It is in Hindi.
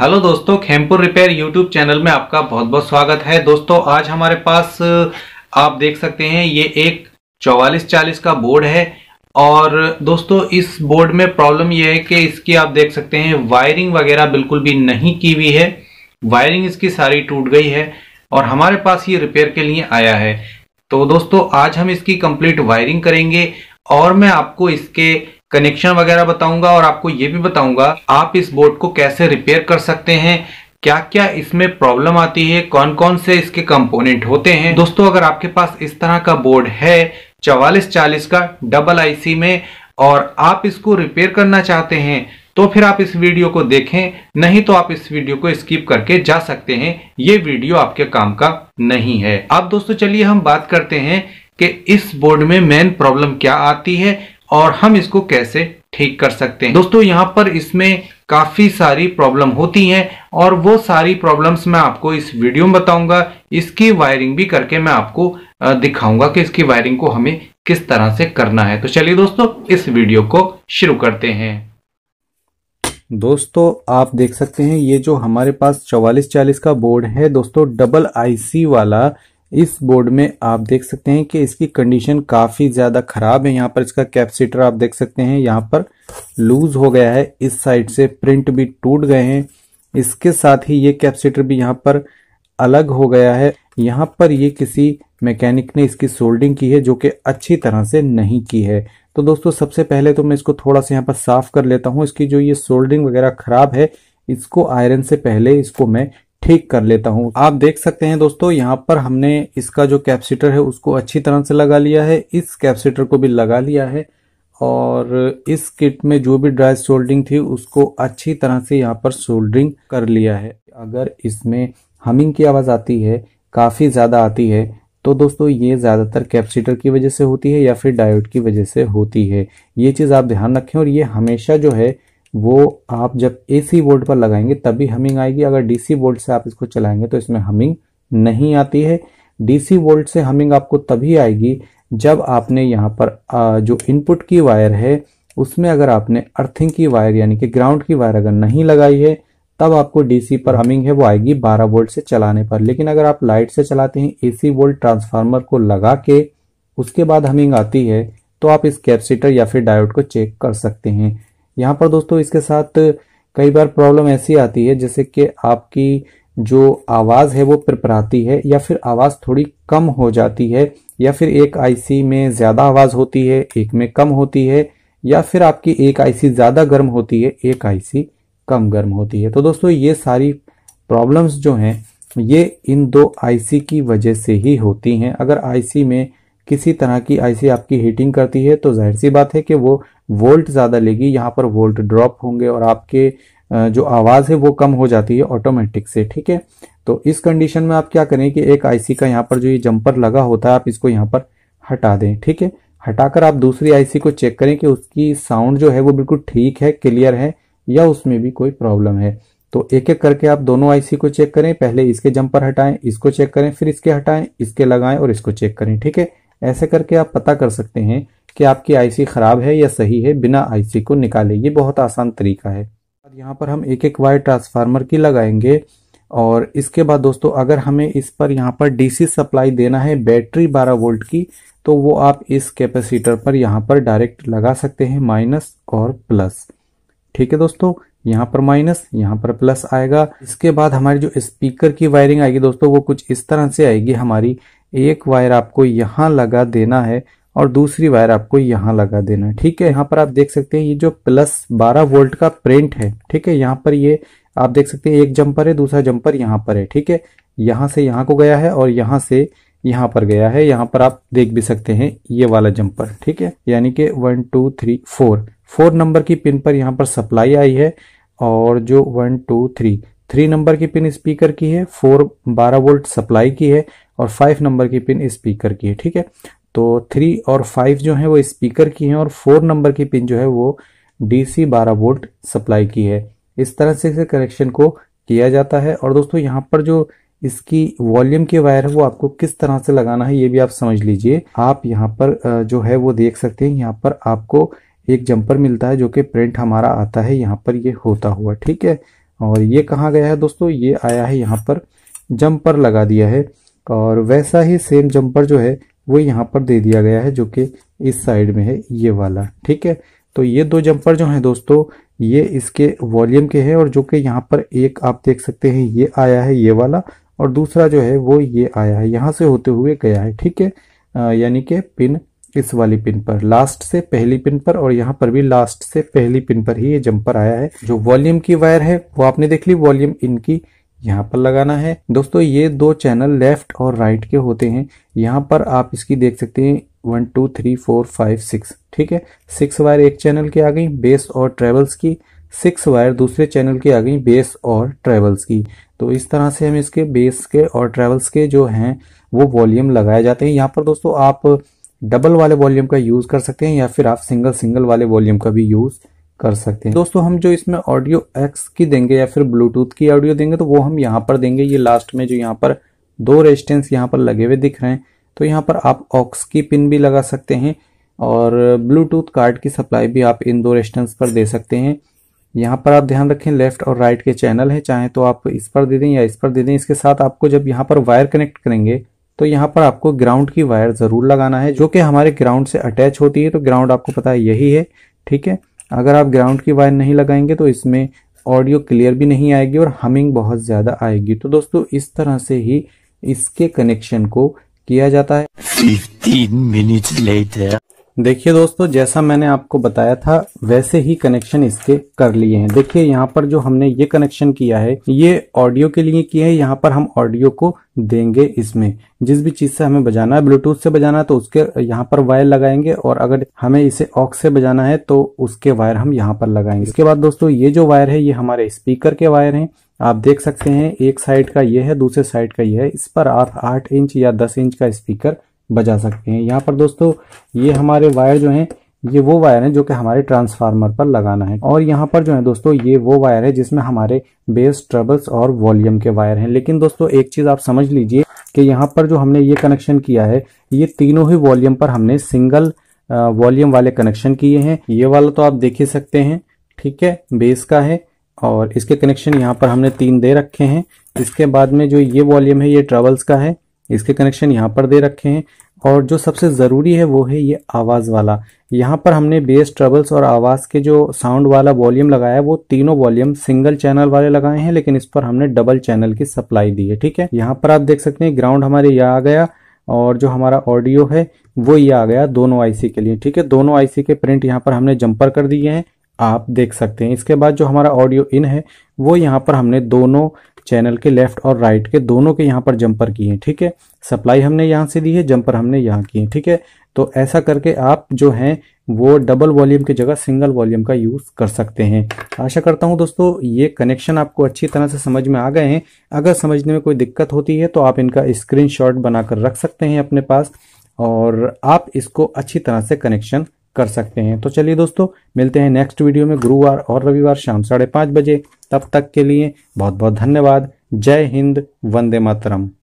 हेलो दोस्तों खेमपुर रिपेयर यूट्यूब चैनल में आपका बहुत बहुत स्वागत है दोस्तों आज हमारे पास आप देख सकते हैं ये एक चौवालीस चालीस का बोर्ड है और दोस्तों इस बोर्ड में प्रॉब्लम यह है कि इसकी आप देख सकते हैं वायरिंग वगैरह बिल्कुल भी नहीं की हुई है वायरिंग इसकी सारी टूट गई है और हमारे पास ये रिपेयर के लिए आया है तो दोस्तों आज हम इसकी कंप्लीट वायरिंग करेंगे और मैं आपको इसके कनेक्शन वगैरह बताऊंगा और आपको ये भी बताऊंगा आप इस बोर्ड को कैसे रिपेयर कर सकते हैं क्या क्या इसमें प्रॉब्लम आती है कौन कौन से इसके कंपोनेंट होते हैं दोस्तों अगर आपके पास इस तरह का बोर्ड है चवालीस चालीस का डबल आईसी में और आप इसको रिपेयर करना चाहते हैं तो फिर आप इस वीडियो को देखें नहीं तो आप इस वीडियो को स्किप करके जा सकते हैं ये वीडियो आपके काम का नहीं है अब दोस्तों चलिए हम बात करते हैं कि इस बोर्ड में मेन प्रॉब्लम क्या आती है और हम इसको कैसे ठीक कर सकते हैं दोस्तों यहाँ पर इसमें काफ़ी सारी प्रॉब्लम होती हैं और वो सारी प्रॉब्लम्स मैं आपको इस वीडियो में बताऊंगा इसकी वायरिंग भी करके मैं आपको दिखाऊंगा कि इसकी वायरिंग को हमें किस तरह से करना है तो चलिए दोस्तों इस वीडियो को शुरू करते हैं दोस्तों आप देख सकते हैं ये जो हमारे पास चौवालीस चालीस का बोर्ड है दोस्तों डबल आईसी वाला इस बोर्ड में आप देख सकते हैं कि इसकी कंडीशन काफ़ी ज़्यादा ख़राब है यहाँ पर इसका कैपेसिटर आप देख सकते हैं यहाँ पर लूज़ हो गया है इस साइड से प्रिंट भी टूट गए हैं इसके साथ ही ये कैपेसिटर भी यहाँ पर अलग हो गया है यहाँ पर ये किसी मैकेनिक ने इसकी सोल्डिंग की है जो कि अच्छी तरह से नहीं की है तो दोस्तों सबसे पहले तो मैं इसको थोड़ा सा यहाँ पर साफ़ कर लेता हूँ इसकी जो ये सोल्डिंग वगैरह ख़राब है इसको आयरन से पहले इसको मैं ठीक कर लेता हूँ आप देख सकते हैं दोस्तों यहाँ पर हमने इसका जो कैपेसिटर है उसको अच्छी तरह से लगा लिया है इस कैपेसिटर को भी लगा लिया है और इस किट में जो भी ड्राई सोल्डरिंग थी उसको अच्छी तरह से यहाँ पर सोल्डरिंग कर लिया है अगर इसमें हमिंग की आवाज़ आती है काफ़ी ज़्यादा आती है तो दोस्तों ये ज़्यादातर कैपेसिटर की वजह से होती है या फिर डायोड की वजह से होती है ये चीज़ आप ध्यान रखें और ये हमेशा जो है वो आप जब एसी वोल्ट पर लगाएंगे तभी हमिंग आएगी अगर डीसी वोल्ट से आप इसको चलाएंगे तो इसमें हमिंग नहीं आती है डीसी वोल्ट से हमिंग आपको तभी आएगी जब आपने यहाँ पर जो इनपुट की वायर है उसमें अगर आपने अर्थिंग की वायर यानी कि ग्राउंड की वायर अगर नहीं लगाई है तब आपको डीसी पर हमिंग है वो आएगी 12 वोल्ट से चलाने पर लेकिन अगर आप लाइट से चलाते हैं एसी वोल्ट ट्रांसफार्मर को लगा के उसके बाद हमिंग आती है तो आप इस कैपेसिटर या फिर डायोड को चेक कर सकते हैं यहाँ पर दोस्तों इसके साथ कई बार प्रॉब्लम ऐसी आती है जैसे कि आपकी जो आवाज़ है वो पिपराती है या फिर आवाज़ थोड़ी कम हो जाती है या फिर एक आईसी में ज़्यादा आवाज़ होती है एक में कम होती है या फिर आपकी एक आईसी ज़्यादा गर्म होती है एक आईसी कम गर्म होती है तो दोस्तों ये सारी प्रॉब्लम्स जो हैं ये इन दो आईसी की वजह से ही होती हैं अगर आईसी में किसी तरह की आईसी आपकी हीटिंग करती है तो जाहिर सी बात है कि वो वोल्ट ज़्यादा लेगी यहाँ पर वोल्ट ड्रॉप होंगे और आपके जो आवाज़ है वो कम हो जाती है ऑटोमेटिक से ठीक है तो इस कंडीशन में आप क्या करें कि एक आईसी का यहाँ पर जो ये जंपर लगा होता है आप इसको यहाँ पर हटा दें ठीक है हटाकर आप दूसरी आईसी को चेक करें कि उसकी साउंड जो है वो बिल्कुल ठीक है क्लियर है या उसमें भी कोई प्रॉब्लम है तो एक एक करके आप दोनों आईसी को चेक करें पहले इसके जंपर हटाएं इसको चेक करें फिर इसके हटाएं इसके लगाएं और इसको चेक करें ठीक है ऐसे करके आप पता कर सकते हैं कि आपकी आईसी ख़राब है या सही है बिना आईसी को निकाले ये बहुत आसान तरीका है यहाँ पर हम एक एक वायर ट्रांसफार्मर की लगाएंगे और इसके बाद दोस्तों अगर हमें इस पर यहाँ पर डीसी सप्लाई देना है बैटरी 12 वोल्ट की तो वो आप इस कैपेसिटर पर यहाँ पर डायरेक्ट लगा सकते हैं माइनस और प्लस ठीक है दोस्तों यहाँ पर माइनस यहाँ पर प्लस आएगा इसके बाद हमारी जो स्पीकर की वायरिंग आएगी दोस्तों वो कुछ इस तरह से आएगी हमारी एक वायर आपको यहाँ लगा देना है और दूसरी वायर आपको यहाँ लगा देना है ठीक है यहाँ पर आप देख सकते हैं ये जो प्लस 12 वोल्ट का प्रिंट है ठीक है यहाँ पर ये आप देख सकते हैं एक जंपर है दूसरा जंपर यहाँ पर है ठीक है यहाँ से यहाँ को गया है और यहाँ से यहाँ पर गया है यहाँ पर आप देख भी सकते हैं ये वाला जंपर ठीक है यानी कि one two three four four number की पिन पर यहाँ पर सप्लाई आई है और जो one two three three number की पिन स्पीकर की है फोर बारह वोल्ट सप्लाई की है और फाइव नंबर की पिन स्पीकर की है ठीक है तो थ्री और फाइव जो है वो स्पीकर की है और फोर नंबर की पिन जो है वो डीसी 12 वोल्ट सप्लाई की है इस तरह से इसे कनेक्शन को किया जाता है और दोस्तों यहाँ पर जो इसकी वॉल्यूम के वायर है वो आपको किस तरह से लगाना है ये भी आप समझ लीजिए आप यहाँ पर जो है वो देख सकते हैं यहाँ पर आपको एक जंपर मिलता है जो कि प्रिंट हमारा आता है यहाँ पर ये होता हुआ ठीक है और ये कहाँ गया है दोस्तों ये आया है यहाँ पर जंपर लगा दिया है और वैसा ही सेम जंपर जो है वो यहाँ पर दे दिया गया है जो कि इस साइड में है ये वाला ठीक है तो ये दो जंपर जो हैं दोस्तों ये इसके वॉल्यूम के हैं और जो कि यहाँ पर एक आप देख सकते हैं ये आया है ये वाला और दूसरा जो है वो ये आया है यहाँ से होते हुए गया है ठीक है यानी कि पिन इस वाली पिन पर लास्ट से पहली पिन पर और यहाँ पर भी लास्ट से पहली पिन पर ही ये जंपर आया है जो वॉल्यूम की वायर है वो आपने देख ली वॉल्यूम इनकी यहाँ पर लगाना है दोस्तों ये दो चैनल लेफ्ट और राइट के होते हैं यहाँ पर आप इसकी देख सकते हैं one two three four five six ठीक है सिक्स वायर एक चैनल की आ गई बेस और ट्रेवल्स की सिक्स वायर दूसरे चैनल की आ गई बेस और ट्रेवल्स की तो इस तरह से हम इसके बेस के और ट्रेवल्स के जो हैं वो वॉल्यूम लगाए जाते हैं यहाँ पर दोस्तों आप डबल वाले वॉल्यूम का यूज़ कर सकते हैं या फिर आप सिंगल सिंगल वाले वॉल्यूम का भी यूज़ कर सकते हैं दोस्तों हम जो इसमें ऑडियो एक्स की देंगे या फिर ब्लूटूथ की ऑडियो देंगे तो वो हम यहाँ पर देंगे ये लास्ट में जो यहाँ पर दो रेजिस्टेंस यहाँ पर लगे हुए दिख रहे हैं तो यहाँ पर आप ऑक्स की पिन भी लगा सकते हैं और ब्लूटूथ कार्ड की सप्लाई भी आप इन दो रेजिस्टेंस पर दे सकते हैं यहाँ पर आप ध्यान रखें लेफ्ट और राइट के चैनल हैं चाहे तो आप इस पर दे दें या इस पर दे दें इसके साथ आपको जब यहाँ पर वायर कनेक्ट करेंगे तो यहाँ पर आपको ग्राउंड की वायर ज़रूर लगाना है जो कि हमारे ग्राउंड से अटैच होती है तो ग्राउंड आपको पता है यही है ठीक है अगर आप ग्राउंड की वायर नहीं लगाएंगे तो इसमें ऑडियो क्लियर भी नहीं आएगी और हमिंग बहुत ज़्यादा आएगी तो दोस्तों इस तरह से ही इसके कनेक्शन को किया जाता है 15 minutes लेटर देखिए दोस्तों जैसा मैंने आपको बताया था वैसे ही कनेक्शन इसके कर लिए हैं देखिए यहाँ पर जो हमने ये कनेक्शन किया है ये ऑडियो के लिए किया है यहाँ पर हम ऑडियो को देंगे इसमें जिस भी चीज से हमें बजाना है ब्लूटूथ से बजाना है तो उसके यहाँ पर वायर लगाएंगे और अगर हमें इसे ऑक्स से बजाना है तो उसके वायर हम यहाँ पर लगाएंगे इसके बाद दोस्तों ये जो वायर है ये हमारे स्पीकर के वायर है आप देख सकते हैं एक साइड का ये है दूसरे साइड का ये है इस पर आप आठ इंच या दस इंच का स्पीकर बजा सकते हैं यहाँ पर दोस्तों ये हमारे वायर जो है ये वो वायर है जो कि हमारे ट्रांसफार्मर पर लगाना है और यहाँ पर जो है दोस्तों ये वो वायर है जिसमें हमारे बेस ट्रबल्स और वॉल्यूम के वायर हैं लेकिन दोस्तों एक चीज़ आप समझ लीजिए कि यहाँ पर जो हमने ये कनेक्शन किया है ये तीनों ही वॉल्यूम पर हमने सिंगल वॉल्यूम वाले कनेक्शन किए हैं ये वाला तो आप देख ही सकते हैं ठीक है बेस का है और इसके कनेक्शन यहाँ पर हमने तीन दे रखे हैं इसके बाद में जो ये वॉल्यूम है ये ट्रबल्स का है इसके कनेक्शन यहाँ पर दे रखे हैं और जो सबसे ज़रूरी है वो है ये आवाज़ वाला यहाँ पर हमने बेस ट्रबल्स और आवाज़ के जो साउंड वाला वॉल्यूम लगाया है वो तीनों वॉल्यूम सिंगल चैनल वाले लगाए हैं लेकिन इस पर हमने डबल चैनल की सप्लाई दी है ठीक है यहाँ पर आप देख सकते हैं ग्राउंड हमारे यह आ गया और जो हमारा ऑडियो है वो ये आ गया दोनों आईसी के लिए ठीक है दोनों आईसी के प्रिंट यहाँ पर हमने जंपर कर दिए हैं आप देख सकते हैं इसके बाद जो हमारा ऑडियो इन है वो यहाँ पर हमने दोनों चैनल के लेफ्ट और राइट के दोनों के यहाँ पर जंपर किए हैं ठीक है सप्लाई हमने यहाँ से दी है जंपर हमने यहाँ किए हैं ठीक है तो ऐसा करके आप जो हैं वो डबल वॉल्यूम की जगह सिंगल वॉल्यूम का यूज़ कर सकते हैं आशा करता हूं दोस्तों ये कनेक्शन आपको अच्छी तरह से समझ में आ गए हैं अगर समझने में कोई दिक्कत होती है तो आप इनका स्क्रीनशॉट बनाकर रख सकते हैं अपने पास और आप इसको अच्छी तरह से कनेक्शन कर सकते हैं तो चलिए दोस्तों मिलते हैं नेक्स्ट वीडियो में गुरुवार और रविवार शाम साढ़े पाँच बजे तब तक के लिए बहुत बहुत धन्यवाद जय हिंद वंदे मातरम